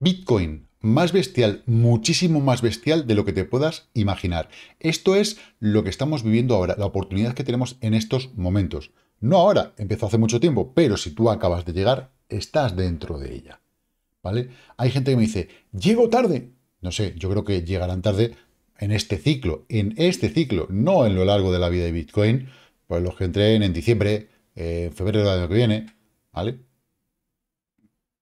Bitcoin, más bestial, muchísimo más bestial de lo que te puedas imaginar. Esto es lo que estamos viviendo ahora, la oportunidad que tenemos en estos momentos. No ahora, empezó hace mucho tiempo, pero si tú acabas de llegar, estás dentro de ella. ¿Vale? Hay gente que me dice, llego tarde. No sé, yo creo que llegarán tarde en este ciclo, en este ciclo, no en lo largo de la vida de Bitcoin, pues los que entren en diciembre, en febrero del año que viene, ¿vale?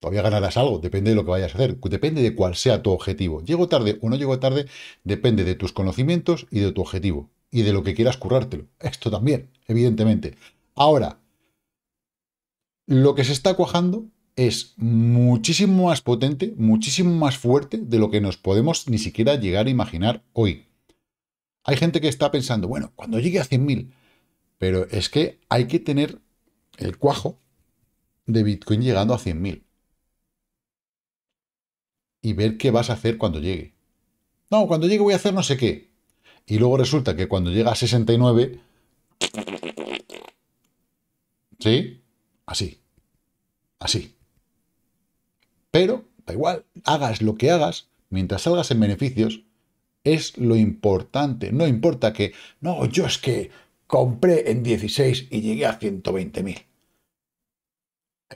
Todavía ganarás algo, depende de lo que vayas a hacer, depende de cuál sea tu objetivo. Llego tarde o no llego tarde, depende de tus conocimientos y de tu objetivo y de lo que quieras currártelo. Esto también, evidentemente. Ahora, lo que se está cuajando es muchísimo más potente, muchísimo más fuerte de lo que nos podemos ni siquiera llegar a imaginar hoy. Hay gente que está pensando, bueno, cuando llegue a 100.000, pero es que hay que tener el cuajo de Bitcoin llegando a 100.000 y ver qué vas a hacer cuando llegue. No, cuando llegue voy a hacer no sé qué. Y luego resulta que cuando llega a 69... ¿Sí? Así. Así. Pero, da igual, hagas lo que hagas, mientras salgas en beneficios, es lo importante. No importa que, no, yo es que compré en 16 y llegué a 120.000.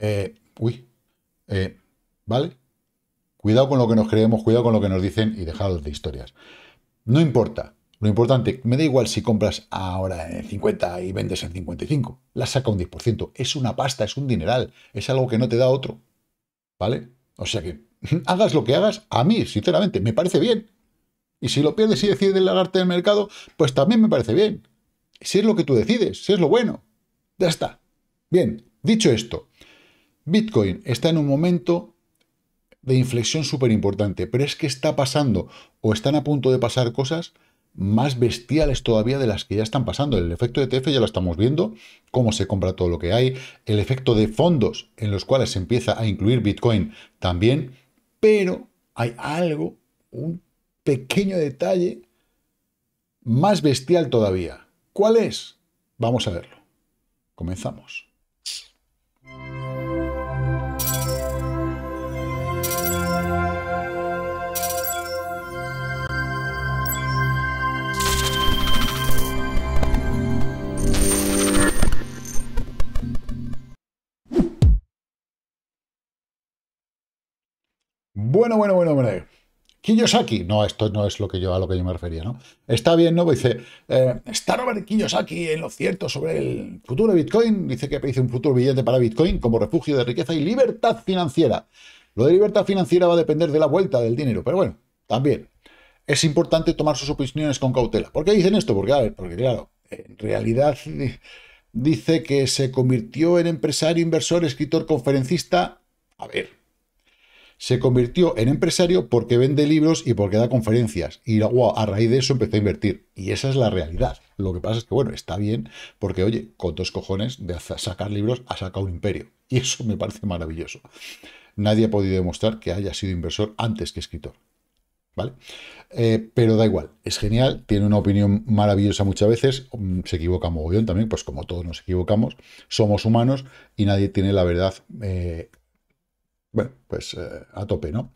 Eh, uy, eh, ¿vale? Cuidado con lo que nos creemos, cuidado con lo que nos dicen y dejados de historias. No importa. Lo importante, me da igual si compras ahora en 50 y vendes en 55. La saca un 10%. Es una pasta, es un dineral. Es algo que no te da otro. ¿Vale? O sea que hagas lo que hagas, a mí, sinceramente, me parece bien. Y si lo pierdes y decides largarte del mercado, pues también me parece bien. Si es lo que tú decides, si es lo bueno. Ya está. Bien, dicho esto, Bitcoin está en un momento de inflexión súper importante, pero es que está pasando o están a punto de pasar cosas más bestiales todavía de las que ya están pasando. El efecto de TF ya lo estamos viendo, cómo se compra todo lo que hay, el efecto de fondos en los cuales se empieza a incluir Bitcoin también, pero hay algo, un pequeño detalle más bestial todavía. ¿Cuál es? Vamos a verlo. Comenzamos. Bueno, bueno, bueno, bueno. Kiyosaki, no, esto no es lo que yo, a lo que yo me refería, ¿no? Está bien, ¿no? Dice, eh, está Robert Kiyosaki en lo cierto sobre el futuro de Bitcoin, dice que dice un futuro billete para Bitcoin como refugio de riqueza y libertad financiera. Lo de libertad financiera va a depender de la vuelta del dinero, pero bueno, también es importante tomar sus opiniones con cautela. ¿Por qué dicen esto? Porque, a ver, porque claro, en realidad dice que se convirtió en empresario, inversor, escritor, conferencista. A ver, se convirtió en empresario porque vende libros y porque da conferencias. Y a raíz de eso empezó a invertir. Y esa es la realidad. Lo que pasa es que, bueno, está bien porque, oye, con dos cojones de sacar libros ha sacado un imperio. Y eso me parece maravilloso. Nadie ha podido demostrar que haya sido inversor antes que escritor. ¿Vale? Eh, pero da igual, es genial, tiene una opinión maravillosa muchas veces, mm, se equivoca mogollón también, pues como todos nos equivocamos, somos humanos y nadie tiene la verdad eh, bueno, pues eh, a tope, ¿no?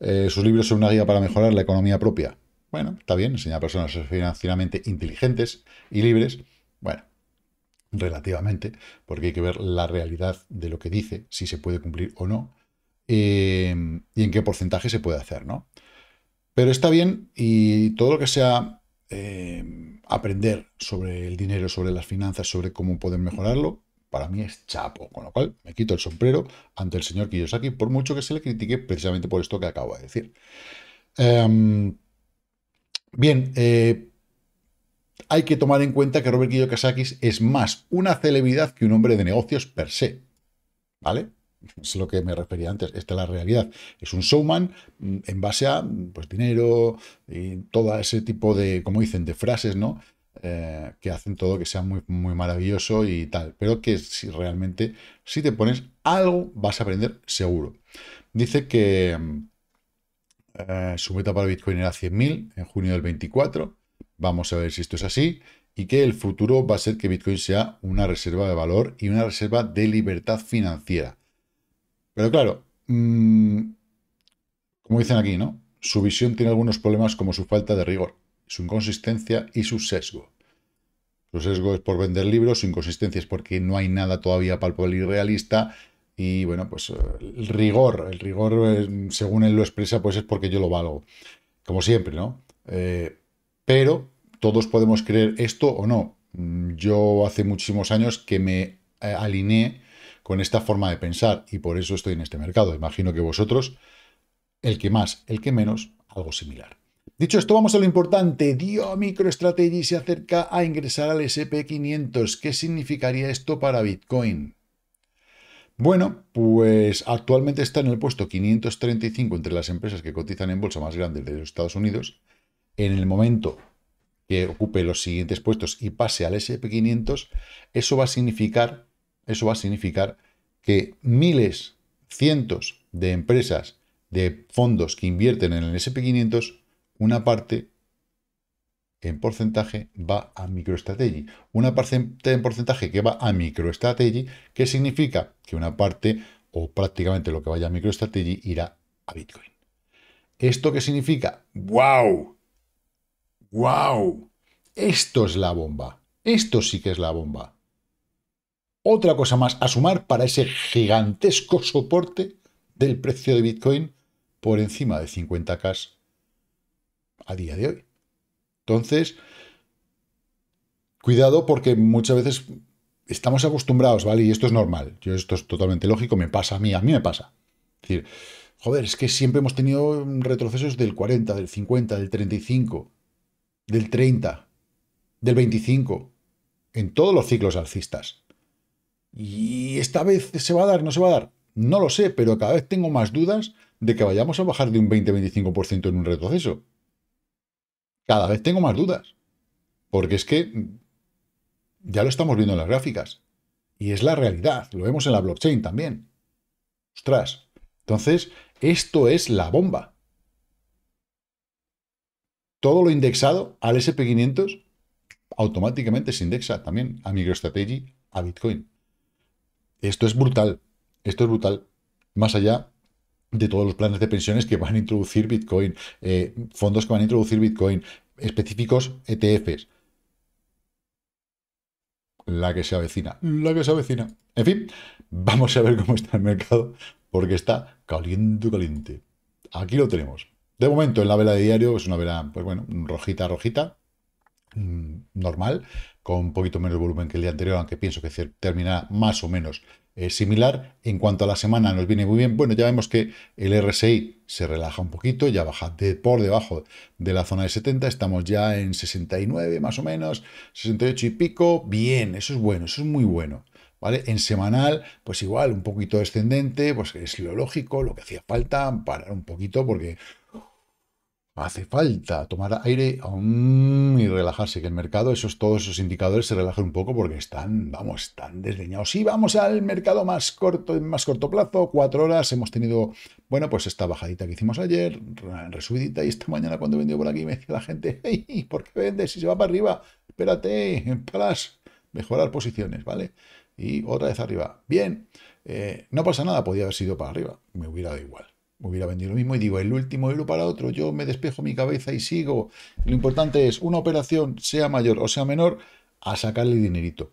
Eh, sus libros son una guía para mejorar la economía propia. Bueno, está bien, enseña a personas financieramente inteligentes y libres. Bueno, relativamente, porque hay que ver la realidad de lo que dice, si se puede cumplir o no, em, y en qué porcentaje se puede hacer, ¿no? Pero está bien y todo lo que sea em, aprender sobre el dinero, sobre las finanzas, sobre cómo poder mejorarlo, para mí es Chapo, con lo cual me quito el sombrero ante el señor Kiyosaki, por mucho que se le critique precisamente por esto que acabo de decir. Em, bien, eh, hay que tomar en cuenta que Robert Kiyosaki es más una celebridad que un hombre de negocios per se, ¿vale? es lo que me refería antes, esta es la realidad. Es un showman mm, en base a pues, dinero y todo ese tipo de, como dicen, de frases, ¿no? Eh, que hacen todo que sea muy, muy maravilloso y tal, pero que si realmente, si te pones algo, vas a aprender seguro. Dice que eh, su meta para Bitcoin era 100.000 en junio del 24, vamos a ver si esto es así, y que el futuro va a ser que Bitcoin sea una reserva de valor y una reserva de libertad financiera. Pero claro, mm, como dicen aquí, ¿no? Su visión tiene algunos problemas como su falta de rigor, su inconsistencia y su sesgo. Su sesgo es por vender libros, su inconsistencia es porque no hay nada todavía palpable y realista. Y bueno, pues eh, el rigor, el rigor, eh, según él lo expresa, pues es porque yo lo valgo. Como siempre, ¿no? Eh, pero todos podemos creer esto o no. Yo hace muchísimos años que me alineé con esta forma de pensar y por eso estoy en este mercado. Imagino que vosotros, el que más, el que menos, algo similar. Dicho esto, vamos a lo importante. Dio MicroStrategy se acerca a ingresar al SP500. ¿Qué significaría esto para Bitcoin? Bueno, pues actualmente está en el puesto 535 entre las empresas que cotizan en bolsa más grandes de los Estados Unidos. En el momento que ocupe los siguientes puestos y pase al SP500, eso va a significar, eso va a significar que miles, cientos de empresas de fondos que invierten en el SP500 una parte en porcentaje va a MicroStrategy. Una parte en porcentaje que va a MicroStrategy, que significa que una parte o prácticamente lo que vaya a MicroStrategy irá a Bitcoin. ¿Esto qué significa? ¡Wow! ¡Wow! Esto es la bomba. Esto sí que es la bomba. Otra cosa más a sumar para ese gigantesco soporte del precio de Bitcoin por encima de 50K a día de hoy. Entonces, cuidado porque muchas veces estamos acostumbrados, ¿vale? Y esto es normal, yo esto es totalmente lógico, me pasa a mí, a mí me pasa. Es decir, joder, es que siempre hemos tenido retrocesos del 40, del 50, del 35, del 30, del 25, en todos los ciclos alcistas. Y esta vez se va a dar, no se va a dar. No lo sé, pero cada vez tengo más dudas de que vayamos a bajar de un 20-25% en un retroceso. Cada vez tengo más dudas. Porque es que ya lo estamos viendo en las gráficas. Y es la realidad. Lo vemos en la blockchain también. Ostras. Entonces, esto es la bomba. Todo lo indexado al SP500 automáticamente se indexa también a MicroStrategy, a Bitcoin. Esto es brutal. Esto es brutal. Más allá de todos los planes de pensiones que van a introducir Bitcoin, eh, fondos que van a introducir Bitcoin, específicos ETFs. La que se avecina, la que se avecina. En fin, vamos a ver cómo está el mercado, porque está caliente, caliente. Aquí lo tenemos. De momento, en la vela de diario es una vela, pues bueno, rojita, rojita, mm, normal, con un poquito menos volumen que el día anterior, aunque pienso que terminará más o menos eh, similar. En cuanto a la semana nos viene muy bien. Bueno, ya vemos que el RSI se relaja un poquito, ya baja de, por debajo de la zona de 70. Estamos ya en 69 más o menos, 68 y pico. Bien, eso es bueno, eso es muy bueno. ¿Vale? En semanal, pues igual, un poquito descendente, pues es lo lógico, lo que hacía falta, parar un poquito porque hace falta tomar aire y relajarse, que el mercado, esos, todos esos indicadores se relajan un poco porque están, vamos, están desdeñados. Y vamos al mercado más corto, más corto plazo, cuatro horas, hemos tenido, bueno, pues esta bajadita que hicimos ayer, resubidita, y esta mañana cuando vendió por aquí me decía la gente, ¿por qué vende? Si se va para arriba, espérate, para mejorar posiciones, ¿vale? Y otra vez arriba. Bien, eh, no pasa nada, podía haber sido para arriba, me hubiera dado igual hubiera vendido lo mismo y digo el último lo para otro, yo me despejo mi cabeza y sigo. Lo importante es una operación, sea mayor o sea menor, a sacarle dinerito.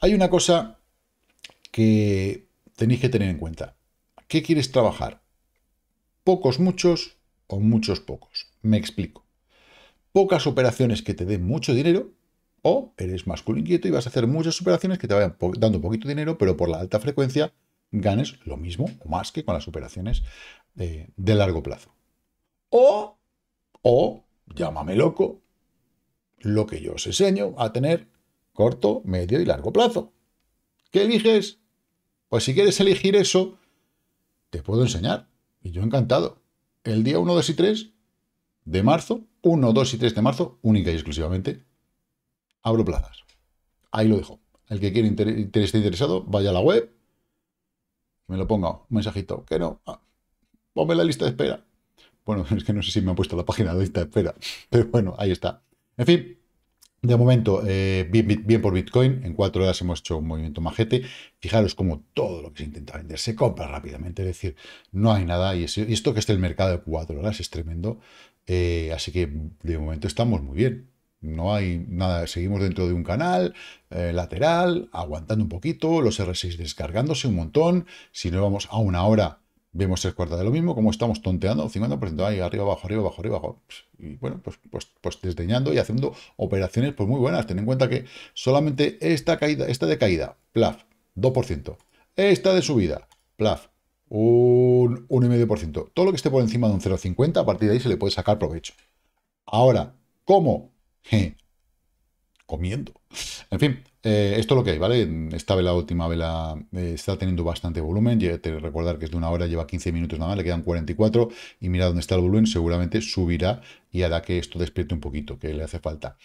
Hay una cosa que tenéis que tener en cuenta. ¿Qué quieres trabajar? ¿Pocos muchos o muchos pocos? Me explico. Pocas operaciones que te den mucho dinero o eres más inquieto y vas a hacer muchas operaciones que te vayan dando poquito dinero, pero por la alta frecuencia ganes lo mismo o más que con las operaciones de, largo plazo. O, o, llámame loco, lo que yo os enseño a tener corto, medio y largo plazo. ¿Qué eliges? Pues si quieres elegir eso, te puedo enseñar. Y yo encantado. El día 1, 2 y 3 de marzo, 1, 2 y 3 de marzo, única y exclusivamente, abro plazas. Ahí lo dejo. El que quiera esté interesado, vaya a la web, me lo ponga, un mensajito. Que no, ah, la lista de espera. Bueno, es que no sé si me han puesto la página de lista de espera, pero bueno, ahí está. En fin, de momento, eh, bien, por Bitcoin, en cuatro horas hemos hecho un movimiento majete. Fijaros cómo todo lo que se intenta vender se compra rápidamente, es decir, no hay nada. Y, esto que esté el mercado de cuatro horas es tremendo. Eh, así que de momento estamos muy bien. No hay nada, seguimos dentro de un canal eh, lateral, aguantando un poquito, los R6 descargándose un montón. Si no vamos a una hora, vemos el cuarto de lo mismo, como estamos tonteando, 50% ahí, arriba, abajo, arriba, abajo, arriba, abajo. Pues, y bueno, pues, pues, pues desdeñando y haciendo operaciones pues muy buenas. Ten en cuenta que solamente esta caída, esta de caída, plaf, 2%. Esta de subida, plaf, un 1,5%. Todo lo que esté por encima de un 0,50, a partir de ahí se le puede sacar provecho. Ahora, ¿cómo? Comiendo. En fin, eh, esto es lo que hay, ¿vale? Esta vela, última vela, eh, está teniendo bastante volumen. y te recordar que es de una hora, lleva 15 minutos nada más, le quedan 44. Y mira dónde está el volumen, seguramente subirá y hará que esto despierte un poquito, que le hace falta.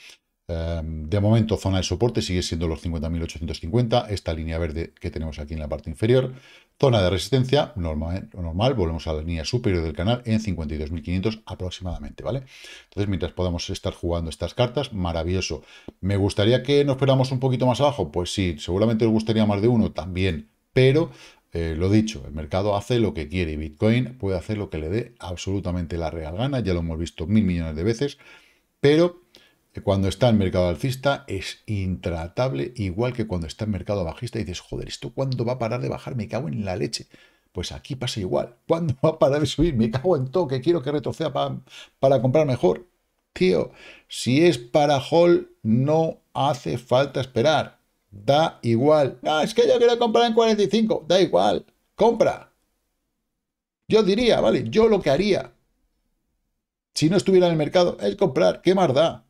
Em, de momento, zona de soporte sigue siendo los 50.850, esta línea verde que tenemos aquí en la parte inferior. Zona de resistencia normal, normal volvemos a la línea superior del canal en 52.500 aproximadamente, ¿vale? Entonces, mientras podamos estar jugando estas cartas, maravilloso. ¿Me gustaría que nos esperamos un poquito más abajo? Pues sí, seguramente os gustaría más de uno también, pero eh, lo dicho, el mercado hace lo que quiere y Bitcoin puede hacer lo que le dé absolutamente la real gana, ya lo hemos visto mil millones de veces, pero cuando está en mercado alcista es intratable, igual que cuando está en mercado bajista y dices, joder, ¿esto cuándo va a parar de bajar? Me cago en la leche. Pues aquí pasa igual. ¿Cuándo va a parar de subir? Me cago en todo, que quiero que retroceda para, para comprar mejor. Tío, si es para hall no hace falta esperar. Da igual. Ah, es que yo quiero comprar en 45. Da igual. Compra. Yo diría, ¿vale? Yo lo que haría, si no estuviera en el mercado, es comprar. ¿Qué más da?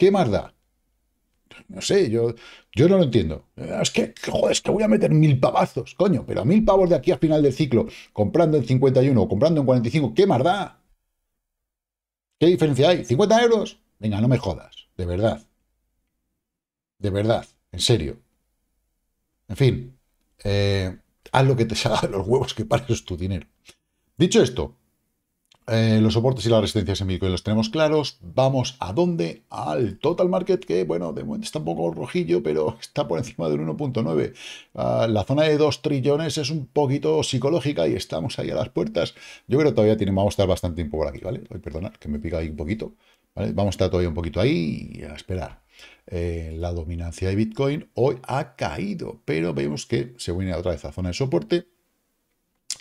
¿Qué más da? No sé, yo, yo no lo entiendo. Es que, joder, es que voy a meter mil pavazos, coño, pero a mil pavos de aquí al final del ciclo, comprando en 51 o comprando en 45, ¿qué más da? ¿Qué diferencia hay? ¿50 euros? Venga, no me jodas, de verdad. De verdad, en serio. En fin, eh, haz lo que te salga de los huevos, que pares tu dinero. Dicho esto, eh, los soportes y las resistencias en Bitcoin los tenemos claros. Vamos a dónde? Al total market, que bueno, de momento está un poco rojillo, pero está por encima del 1.9. Ah, la zona de 2 trillones es un poquito psicológica y estamos ahí a las puertas. Yo creo que todavía tiene, vamos a estar bastante tiempo por aquí, ¿vale? perdonad, que me pica ahí un poquito. Vamos a estar todavía un poquito ahí y a esperar. Eh, la dominancia de Bitcoin hoy ha caído, pero vemos que se viene otra vez a zona de soporte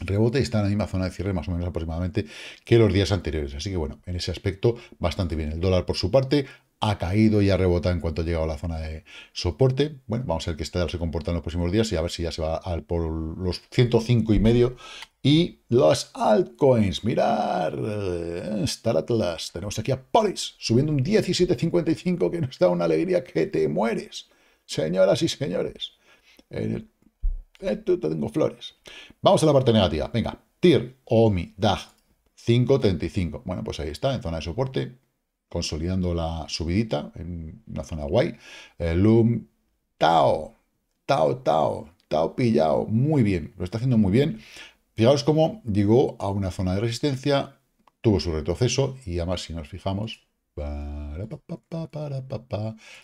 rebote está en la misma zona de cierre más o menos aproximadamente que los días anteriores. Así que bueno, en ese aspecto bastante bien. El dólar por su parte ha caído y ha rebotado en cuanto ha llegado a la zona de soporte. Bueno, vamos a ver qué está se comporta en los próximos días y a ver si ya se va al, por los 105 y medio. Y los altcoins, mirar, Star Atlas, tenemos aquí a Polis subiendo un 17.55 que nos da una alegría que te mueres. Señoras y señores, el eh, tengo flores. Vamos a la parte negativa. Venga, TIR, OMI, DAG, 5.35. Bueno, pues ahí está, en zona de soporte, consolidando la subidita, en una zona guay. el eh, LUM, TAO, TAO, TAO, TAO pillado. Muy bien, lo está haciendo muy bien. Fijaos cómo llegó a una zona de resistencia, tuvo su retroceso y además, si nos fijamos,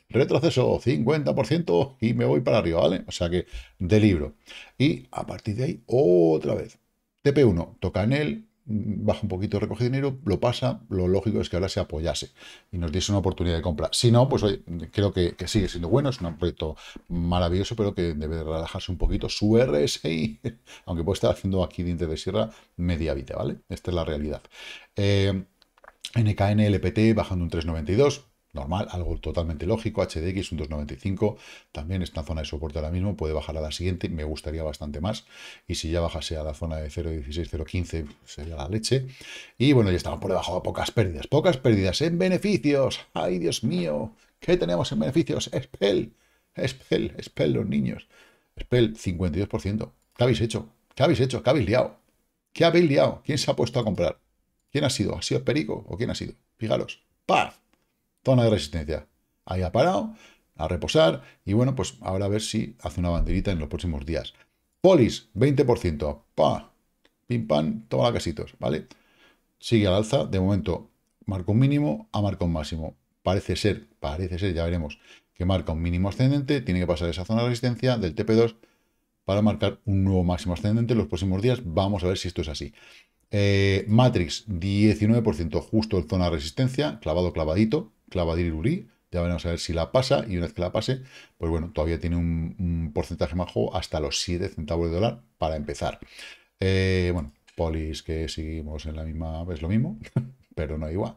Retroceso 50% y me voy para arriba, ¿vale? O sea que de libro. Y a partir de ahí, otra vez. TP1, toca en él, baja un poquito, recoge dinero, lo pasa, lo lógico es que ahora se apoyase y nos diese una oportunidad de compra. Si no, pues oye, creo que, sigue siendo bueno, es un proyecto maravilloso, pero que debe relajarse un poquito. Su RSI, aunque puede estar haciendo aquí dientes de sierra, media vida, ¿vale? Esta es la realidad. Eh, NKN LPT bajando un 392, normal, algo totalmente lógico, HDX un 295, también está en zona de soporte ahora mismo, puede bajar a la siguiente, me gustaría bastante más, y si ya bajase a la zona de 0.16, 0.15, sería la leche, y bueno, ya estamos por debajo de pocas pérdidas, pocas pérdidas en beneficios, ay Dios mío, ¿qué tenemos en beneficios? Spell, Spell, Spell los niños, Spell 52%, ¿qué habéis hecho? ¿Qué habéis hecho? ¿Qué habéis liado? ¿Qué habéis liado? ¿Quién se ha puesto a comprar? ¿Quién ha sido? ¿Ha sido Perico? ¿O quién ha sido? Fijaros. paz Zona de resistencia. Ahí ha parado, a reposar. Y bueno, pues ahora a ver si hace una banderita en los próximos días. Polis, 20%. ¡Pah! Pim pam, toma la casitos, ¿vale? Sigue al alza. De momento, marca un mínimo a marca un máximo. Parece ser, parece ser, ya veremos, que marca un mínimo ascendente. Tiene que pasar esa zona de resistencia del TP2 para marcar un nuevo máximo ascendente en los próximos días. Vamos a ver si esto es así. Eh, Matrix, 19%, justo en zona de resistencia, clavado, clavadito, urí Ya veremos a ver si la pasa y una vez que la pase, pues bueno, todavía tiene un, porcentaje más bajo hasta los 7 centavos de dólar para empezar. Eh, bueno, Polis que seguimos en la misma, es lo mismo, pero no igual.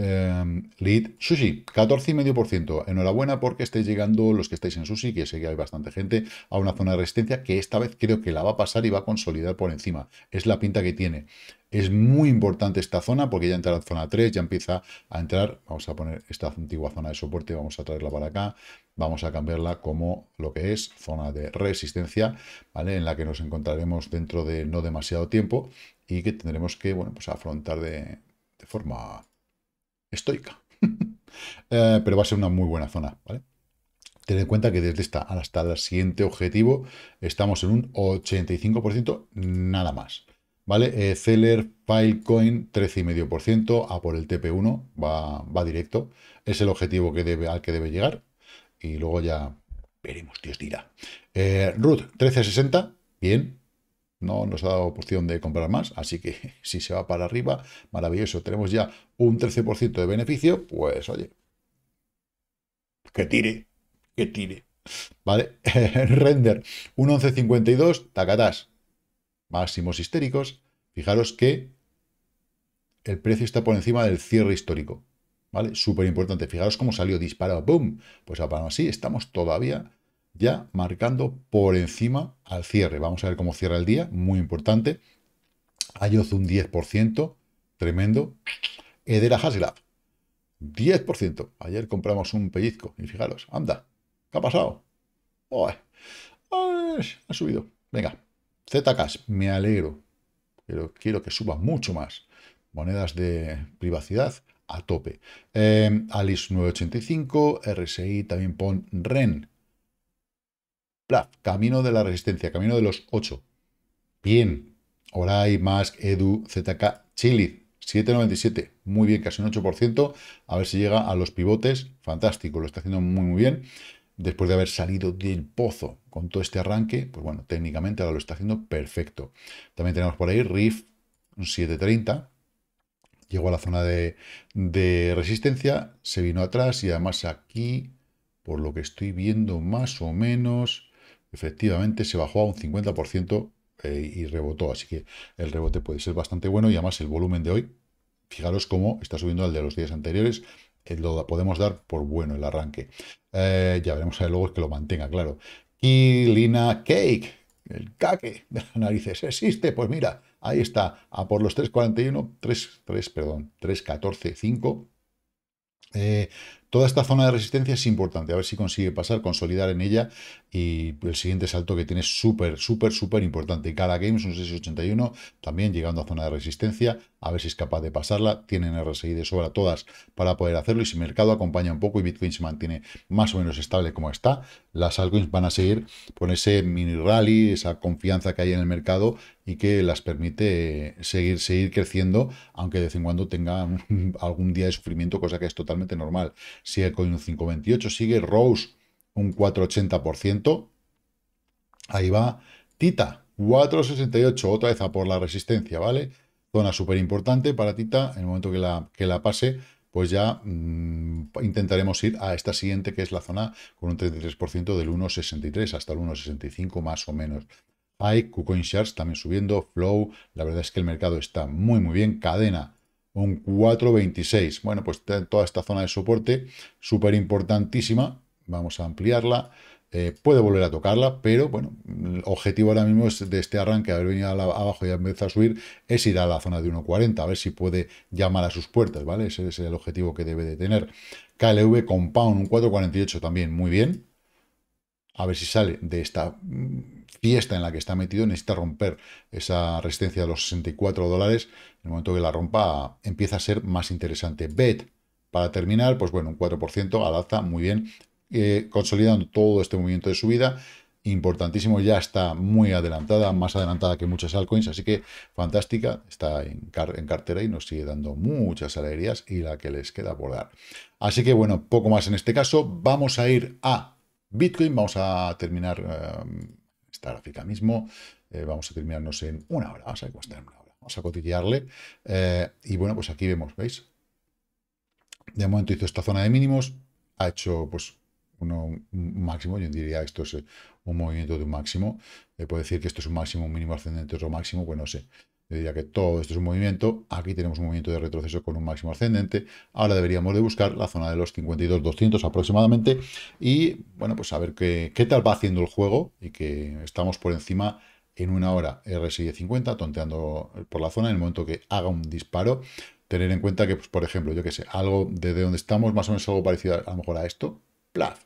Em, lead Sushi, 14,5%. Enhorabuena porque estáis llegando los que estáis en Sushi, que sé que hay bastante gente, a una zona de resistencia que esta vez creo que la va a pasar y va a consolidar por encima. Es la pinta que tiene. Es muy importante esta zona porque ya entra la zona 3, ya empieza a entrar. Vamos a poner esta antigua zona de soporte, vamos a traerla para acá. Vamos a cambiarla como lo que es zona de resistencia, ¿vale? En la que nos encontraremos dentro de no demasiado tiempo y que tendremos que, bueno, pues afrontar de forma estoica. Eh, pero va a ser una muy buena zona, ¿vale? Tened en cuenta que desde esta hasta el siguiente objetivo estamos en un 85%, nada más. ¿Vale? Eh, Zeller, Filecoin, 13,5%, a por el TP1, va, va directo. Es el objetivo que debe, al que debe llegar. Y luego ya veremos, Dios dirá. Eh, Ruth Root, 13,60, bien. No nos ha dado opción de comprar más, así que si se va para arriba, maravilloso. Tenemos ya un 13% de beneficio, pues oye, que tire, que tire. ¿Vale? Render, un 11.52, tacatás. Máximos histéricos. Fijaros que el precio está por encima del cierre histórico. ¿Vale? Súper importante. Fijaros cómo salió disparado. ¡Boom! Pues ahora así estamos todavía ya marcando por encima al cierre. Vamos a ver cómo cierra el día, muy importante. IOS un 10%, tremendo. Edera Haslab, 10%. Ayer compramos un pellizco y fijaros, anda, ¿qué ha pasado? ha subido. Venga, Zcash, me alegro, pero quiero que suba mucho más. Monedas de privacidad a tope. Eh, Alice 985, RSI, también pon REN camino de la resistencia, camino de los 8. Bien. Orai, Mask, Edu, ZK, Chili, 7,97. Muy bien, casi un 8%. A ver si llega a los pivotes. Fantástico, lo está haciendo muy, muy bien. Después de haber salido del pozo con todo este arranque, pues bueno, técnicamente ahora lo está haciendo perfecto. También tenemos por ahí Riff, un 730 llegó a la zona de, de, resistencia, se vino atrás y además aquí, por lo que estoy viendo más o menos, efectivamente se bajó a un 50% eh, y rebotó. Así que el rebote puede ser bastante bueno y además el volumen de hoy, fijaros cómo está subiendo al de los días anteriores. Eh, lo podemos dar por bueno el arranque. Eh, ya veremos a ver luego que lo mantenga, claro. Kilina Cake, el caque de las narices, existe. Pues mira, ahí está, a por los 3.41, 3, 3, perdón, 3.14.5. Eh, Toda esta zona de resistencia es importante, a ver si consigue pasar, consolidar en ella y el siguiente salto que tiene es súper, súper, súper importante. Cara Games, un 681, también llegando a zona de resistencia, a ver si es capaz de pasarla. Tienen RSI de sobra todas para poder hacerlo y si el mercado acompaña un poco y Bitcoin se mantiene más o menos estable como está, las altcoins van a seguir con ese mini rally, esa confianza que hay en el mercado y que las permite seguir, seguir creciendo, aunque de vez en cuando tengan algún día de sufrimiento, cosa que es totalmente normal sigue con un 5,28%, sigue Rose un 4,80%, ahí va Tita, 4,68%, otra vez a por la resistencia, ¿vale? Zona súper importante para Tita, en el momento que la, que la pase, pues ya mm, intentaremos ir a esta siguiente, que es la zona con un 33% del 1,63 hasta el 1,65 más o menos. Hay KuCoin Shares también subiendo, Flow, la verdad es que el mercado está muy muy bien, cadena un 4,26. Bueno, pues toda esta zona de soporte, súper importantísima, vamos a ampliarla. Eh, puede volver a tocarla, pero bueno, el objetivo ahora mismo es de este arranque, haber venido abajo y empezar a subir, es ir a la zona de 1.40, a ver si puede llamar a sus puertas, ¿vale? Ese es el objetivo que debe de tener. KLV Compound, un 4.48 también, muy bien. A ver si sale de esta fiesta en la que está metido necesita romper esa resistencia de los 64 dólares. En el momento que la rompa empieza a ser más interesante. BET, para terminar, pues bueno, un 4% al alza, muy bien, eh, consolidando todo este movimiento de subida. Importantísimo, ya está muy adelantada, más adelantada que muchas altcoins, así que fantástica, está en, cartera y nos sigue dando muchas alegrías y la que les queda por dar. Así que bueno, poco más en este caso, vamos a ir a Bitcoin, vamos a terminar eh, esta gráfica mismo. Eh, vamos a terminarnos en una hora, vamos a ver cotillearle. Eh, y bueno, pues aquí vemos, ¿veis? De momento hizo esta zona de mínimos, ha hecho pues uno un máximo, yo diría esto es eh, un movimiento de un máximo, puede decir que esto es un máximo, un mínimo ascendente, otro máximo, pues no sé diría que todo esto es un movimiento. Aquí tenemos un movimiento de retroceso con un máximo ascendente. Ahora deberíamos de buscar la zona de los 52.200 aproximadamente. Y bueno, pues a ver qué, tal va haciendo el juego y que estamos por encima en una hora RSI de 50, tonteando por la zona en el momento que haga un disparo. Tener en cuenta que, pues, por ejemplo, yo que sé, algo desde donde estamos, más o menos algo parecido a, lo mejor a esto, plaf.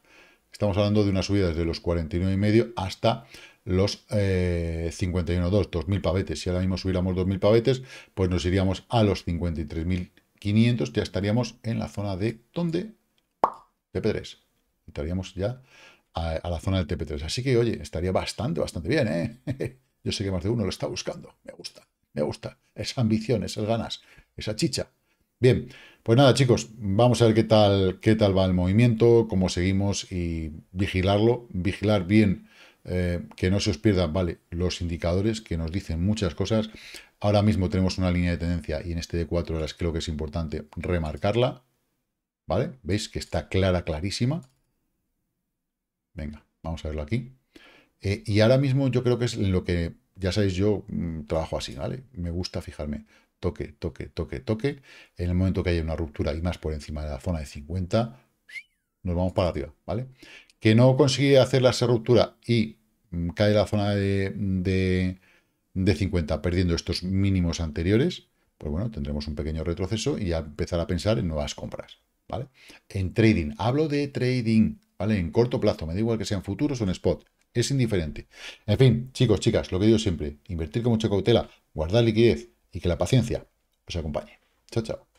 Estamos hablando de una subida desde los 49,5 hasta los eh, 51.2, 2.000 pavetes. Si ahora mismo subiéramos 2.000 pavetes, pues nos iríamos a los 53.500, ya estaríamos en la zona de, ¿dónde? TP3. Estaríamos ya a, la zona del TP3. Así que, oye, estaría bastante, bastante bien, ¿eh? Yo sé que más de uno lo está buscando. Me gusta, me gusta. Esa ambición, esas ganas, esa chicha. Bien, pues nada, chicos, vamos a ver qué tal, qué tal va el movimiento, cómo seguimos y vigilarlo, vigilar bien eh, que no se os pierdan, vale, los indicadores que nos dicen muchas cosas. Ahora mismo tenemos una línea de tendencia y en este de cuatro horas creo que es importante remarcarla, ¿vale? ¿Veis que está clara, clarísima? Venga, vamos a verlo aquí. Eh, y ahora mismo yo creo que es lo que, ya sabéis, yo mm, trabajo así, ¿vale? Me gusta fijarme toque, toque, toque, toque. En el momento que haya una ruptura y más por encima de la zona de 50, nos vamos para arriba, ¿vale? que no consigue hacer la ruptura y mm, cae la zona de, de, 50 perdiendo estos mínimos anteriores, pues bueno, tendremos un pequeño retroceso y ya empezar a pensar en nuevas compras, ¿vale? En trading, hablo de trading, ¿vale? En corto plazo, me da igual que sean futuros o en spot, es indiferente. En fin, chicos, chicas, lo que digo siempre, invertir con mucha cautela, guardar liquidez y que la paciencia os acompañe. Chao, chao.